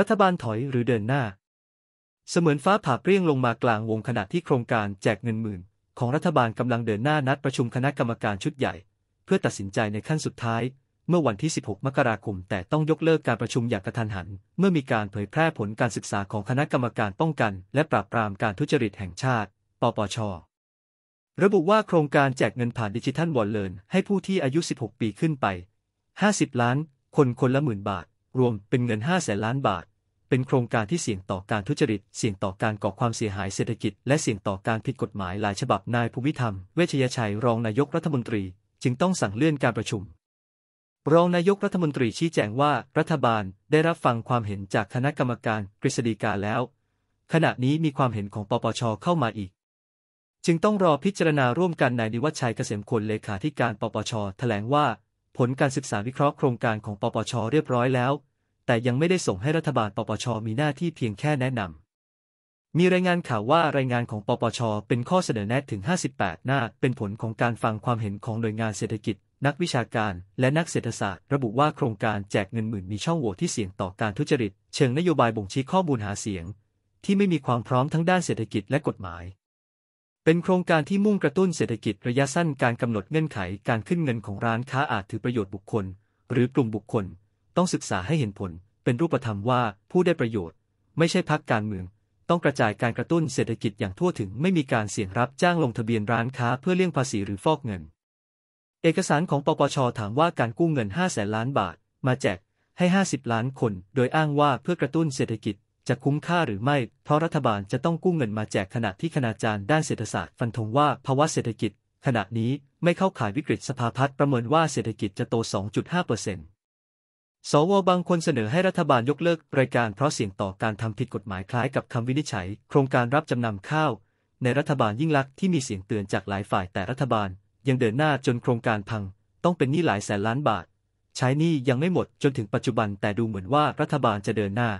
รัฐบาลถอยหรือเดินหน้า เสมือนฟ้าผ่าเปรี้ยงลงมากลางวงขณะที่โครงการแจกเงินหมื่น ของรัฐบาลกำลังเดินหน้านัดประชุมคณะกรรมการชุดใหญ่ เพื่อตัดสินใจในขั้นสุดท้าย เมื่อวันที่ 16 มกราคมแต่ต้องยกเลิกการประชุมอย่างกระทันหัน เมื่อมีการเผยแพร่ผลการศึกษาของคณะกรรมการป้องกัน และปราบปรามการทุจริตแห่งชาติปปชระบุว่าโครงการแจกเงินผ่านดิจิทัลวอลเลนให้ผู้ที่อายุ 16 ปีขึ้นไป 50 ล้าน คนคนละหมื่นบาทรวมเป็นเงิน5แสนล้านบาท เป็นโครงการที่เสี่ยงต่อการทุจริต เสี่ยงต่อการก่อความเสียหายเศรษฐกิจ และเสี่ยงต่อการผิดกฎหมายหลายฉบับ นายภูมิธรรม เวชยชัย รองนายกรัฐมนตรี จึงต้องสั่งเลื่อนการประชุม รองนายกรัฐมนตรีชี้แจงว่ารัฐบาลได้รับฟังความเห็นจากคณะกรรมการกฤษฎีกาแล้ว ขณะนี้มีความเห็นของปปชเข้ามาอีก จึงต้องรอพิจารณาร่วมกันนายนิวัชชัยเกษมคนเลขาธิการปปช แถลงว่าผลการศึกษาวิเคราะห์โครงการของปปชเรียบร้อยแล้ว แต่ยังไม่ได้ส่งให้รัฐบาล ปปช มีหน้าที่เพียงแค่แนะนำมีรายงานข่าวว่า รายงานของปปชเป็นข้อเสนอแนะถึง 58 หน้า เป็นผลของการฟังความเห็นของหน่วยงานเศรษฐกิจ นักวิชาการ และนักเศรษฐศาสตร์ ระบุว่าโครงการแจกเงินหมื่นมีช่องโหว่ที่เสี่ยงต่อการทุจริต เชิงนโยบายบ่งชี้ข้อมูลหาเสียง ที่ไม่มีความพร้อมทั้งด้านเศรษฐกิจและกฎหมายเป็นโครงการที่มุ่งกระตุ้นเศรษฐกิจระยะสั้น การกำหนดเงื่อนไขการขึ้นเงินของร้านค้าอาจถือประโยชน์บุคคล หรือกลุ่มบุคคล ต้องศึกษาให้เห็นผลเป็นรูปธรรมว่าผู้ได้ประโยชน์ ไม่ใช่พักการเมือง ต้องกระจายการกระตุ้นเศรษฐกิจอย่างทั่วถึงไม่มีการเสี่ยงรับจ้างลงทะเบียนร้านค้าเพื่อเลี่ยงภาษีหรือฟอกเงิน เอกสารของปปช ถามว่าการกู้เงิน5แสนล้านบาทมาแจกให้ 50 ล้านคน โดยอ้างว่าเพื่อกระตุ้นเศรษฐกิจจะคุ้มค่าหรือไม่ เพราะรัฐบาลจะต้องกู้เงินมาแจกขณะที่คณาจารย์ ด้านเศรษฐศาสตร์ฟันธงว่าภาวะเศรษฐกิจ ขณะนี้ไม่เข้าข่ายวิกฤตสภาพัฒน์ประเมินว่าเศรษฐกิจจะโต 2.5เปอสวบางคนเสนอให้รัฐบาลยกเลิก รายการเพราะเสี่ยงต่อการทำผิดกฎหมายคล้ายกับคำวินิจฉัย โครงการรับจำนำข้าว ในรัฐบาลยิ่งลักษณ์ที่มีเสียงเตือนจากหลายฝ่ายแต่รัฐบาล ยังเดินหน้าจนโครงการพัง ต้องเป็นหนี้หลายแสนล้านบาท ใช้หนี้ยังไม่หมดจนถึงปัจจุบันแต่ดูเหมือนว่ารัฐบาลจะเดินหน้า